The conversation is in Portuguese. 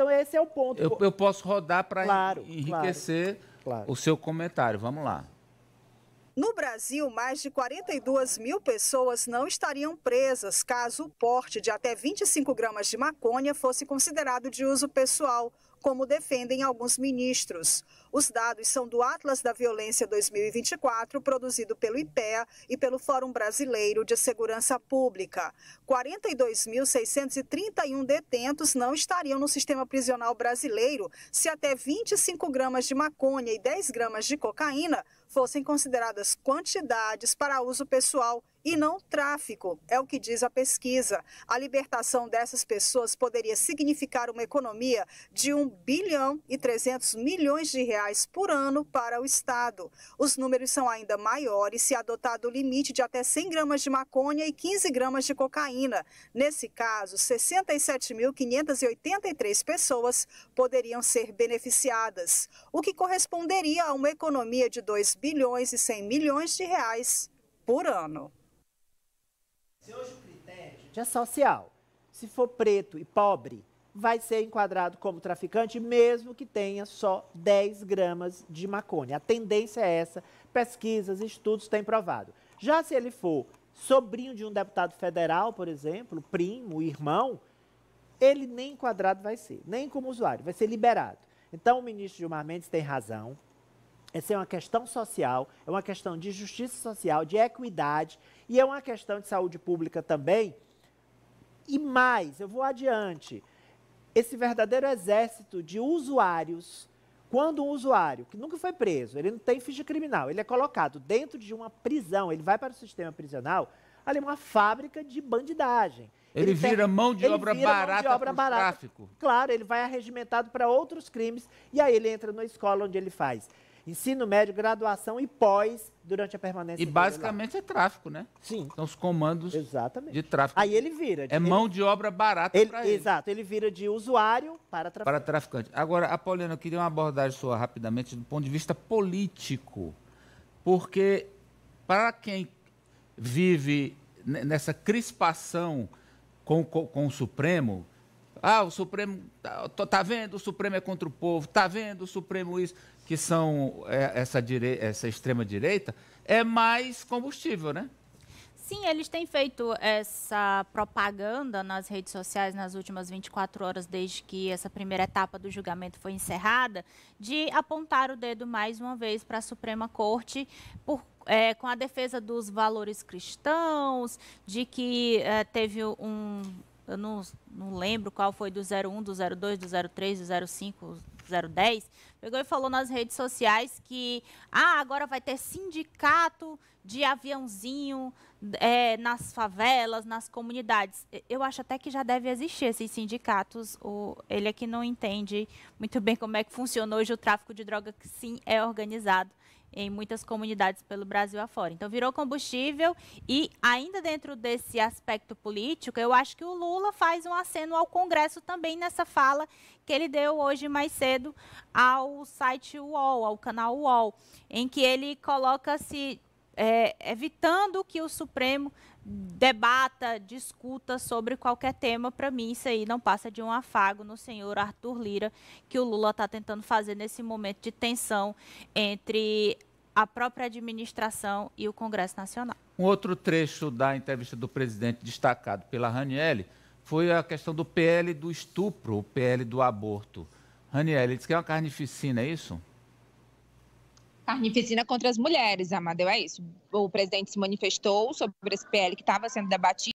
Então, esse é o ponto. Eu, eu posso rodar para claro, enriquecer claro. o seu comentário. Vamos lá. No Brasil, mais de 42 mil pessoas não estariam presas caso o porte de até 25 gramas de maconha fosse considerado de uso pessoal como defendem alguns ministros. Os dados são do Atlas da Violência 2024, produzido pelo IPEA e pelo Fórum Brasileiro de Segurança Pública. 42.631 detentos não estariam no sistema prisional brasileiro se até 25 gramas de maconha e 10 gramas de cocaína fossem consideradas quantidades para uso pessoal e não tráfico. É o que diz a pesquisa. A libertação dessas pessoas poderia significar uma economia de 1 bilhão e 300 milhões de reais por ano para o Estado. Os números são ainda maiores se adotado o limite de até 100 gramas de maconha e 15 gramas de cocaína. Nesse caso, 67.583 pessoas poderiam ser beneficiadas, o que corresponderia a uma economia de 2 bilhões e 100 milhões de reais por ano. Se hoje o critério é social, se for preto e pobre, vai ser enquadrado como traficante, mesmo que tenha só 10 gramas de maconha. A tendência é essa, pesquisas, estudos têm provado. Já se ele for sobrinho de um deputado federal, por exemplo, primo, irmão, ele nem enquadrado vai ser, nem como usuário, vai ser liberado. Então o ministro Gilmar Mendes tem razão, essa é uma questão social, é uma questão de justiça social, de equidade e é uma questão de saúde pública também. E mais, eu vou adiante. Esse verdadeiro exército de usuários, quando um usuário que nunca foi preso, ele não tem ficha criminal, ele é colocado dentro de uma prisão, ele vai para o sistema prisional, ali é uma fábrica de bandidagem. Ele, ele vira tem, mão de obra barata para tráfico. Claro, ele vai arregimentado para outros crimes e aí ele entra na escola onde ele faz Ensino médio, graduação e pós durante a permanência. E basicamente lá. é tráfico, né? Sim. São os comandos Exatamente. de tráfico. Aí ele vira. É de, é mão de obra barata ele, ele. Exato, ele vira de usuário para traficante. Para traficante. Agora, Apolina, eu queria uma abordagem sua rapidamente do ponto de vista político. Porque para quem vive nessa crispação com, com, com o Supremo, ah, o Supremo. Tá, tá vendo? O Supremo é contra o povo. Tá vendo? O Supremo isso. Que são é, essa, direi essa extrema-direita. É mais combustível, né? Sim, eles têm feito essa propaganda nas redes sociais nas últimas 24 horas, desde que essa primeira etapa do julgamento foi encerrada, de apontar o dedo mais uma vez para a Suprema Corte por é, com a defesa dos valores cristãos, de que é, teve um, eu não, não lembro qual foi do 01, do 02, do 03, do 05, 010, pegou e falou nas redes sociais que ah, agora vai ter sindicato de aviãozinho é, nas favelas, nas comunidades. Eu acho até que já deve existir esses sindicatos. O, ele aqui é não entende muito bem como é que funciona hoje o tráfico de droga, que sim é organizado em muitas comunidades pelo Brasil afora. Então, virou combustível e, ainda dentro desse aspecto político, eu acho que o Lula faz um aceno ao Congresso também nessa fala que ele deu hoje mais cedo ao site UOL, ao canal UOL, em que ele coloca-se é, evitando que o Supremo debata, discuta sobre qualquer tema. Para mim, isso aí não passa de um afago no senhor Arthur Lira, que o Lula está tentando fazer nesse momento de tensão entre a própria administração e o Congresso Nacional. Um outro trecho da entrevista do presidente destacado pela Ranielli foi a questão do PL do estupro, o PL do aborto. Ranielli, disse que é uma carnificina, é isso? carnificina contra as mulheres, Amadeu, é isso. O presidente se manifestou sobre esse PL que estava sendo debatido